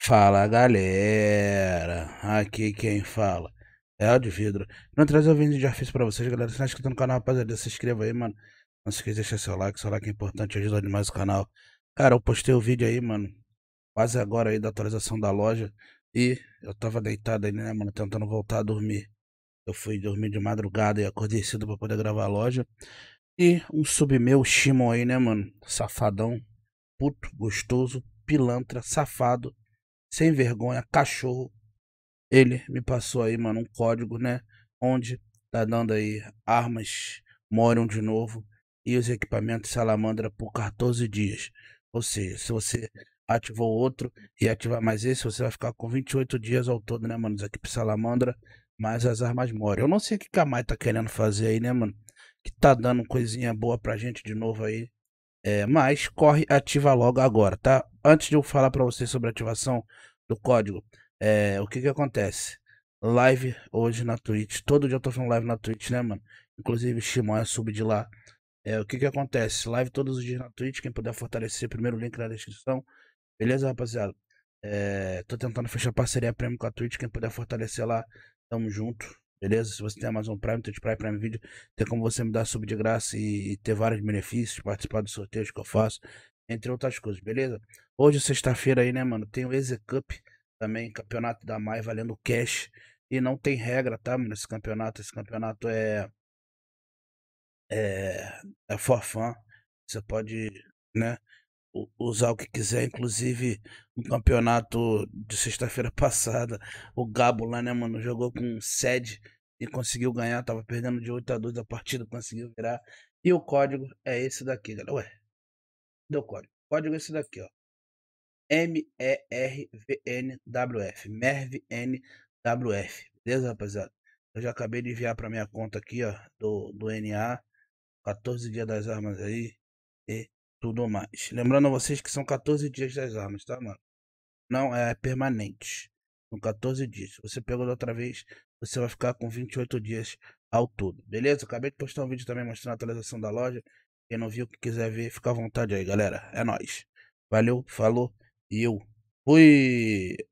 Fala galera, aqui quem fala é o de vidro. Não traz o vídeo de arfício pra vocês, galera. Se não tá é inscrito no canal, rapaziada, se inscreva aí, mano. Não se esqueça de deixar seu like, seu like é importante, ajuda demais o canal. Cara, eu postei o vídeo aí, mano, quase agora aí da atualização da loja. E eu tava deitado aí, né, mano, tentando voltar a dormir. Eu fui dormir de madrugada e acordei cedo pra poder gravar a loja. E um sub meu, Shimon aí, né, mano? Safadão, puto, gostoso, pilantra, safado sem vergonha, cachorro. Ele me passou aí, mano, um código, né? Onde tá dando aí armas moram de novo e os equipamentos Salamandra por 14 dias. Ou seja, se você ativou outro e ativar mais esse, você vai ficar com 28 dias ao todo, né, mano? Os equipes Salamandra mais as armas moram Eu não sei o que a Mai tá querendo fazer aí, né, mano? Que tá dando coisinha boa pra gente de novo aí. É, mas corre, ativa logo agora, tá? Antes de eu falar para vocês sobre a ativação do código, é, o que que acontece? Live hoje na Twitch, todo dia eu tô fazendo live na Twitch, né, mano? Inclusive, Shimon é sub de lá. É, o que que acontece? Live todos os dias na Twitch, quem puder fortalecer, primeiro link na descrição. Beleza, rapaziada? É, tô tentando fechar parceria prêmio com a Twitch, quem puder fortalecer lá, tamo junto. Beleza? Se você tem Amazon Prime, Twitch Prime, Prime Video, tem como você me dar sub de graça e, e ter vários benefícios, participar dos sorteios que eu faço, entre outras coisas, beleza? Hoje, é sexta-feira aí, né, mano, tem o Eze Cup também, campeonato da MAI valendo cash. E não tem regra, tá, mano, esse campeonato. Esse campeonato é. É. É forfã. Você pode, né? usar o que quiser, inclusive no campeonato de sexta-feira passada, o Gabo lá, né, mano, jogou com sede e conseguiu ganhar, tava perdendo de 8 a 2 a partida, conseguiu virar. E o código é esse daqui, galera. Ué, deu código. O código é esse daqui, ó. M-E-R-V-N-W-F. MERV-N-W-F. Beleza, rapaziada? Eu já acabei de enviar pra minha conta aqui, ó, do, do NA. 14 dias das armas aí. E tudo mais. Lembrando a vocês que são 14 dias das armas, tá, mano? Não é permanente. São 14 dias. Se você pegou da outra vez, você vai ficar com 28 dias ao todo, beleza? Acabei de postar um vídeo também mostrando a atualização da loja. Quem não viu, que quiser ver, fica à vontade aí, galera. É nóis. Valeu, falou e eu fui!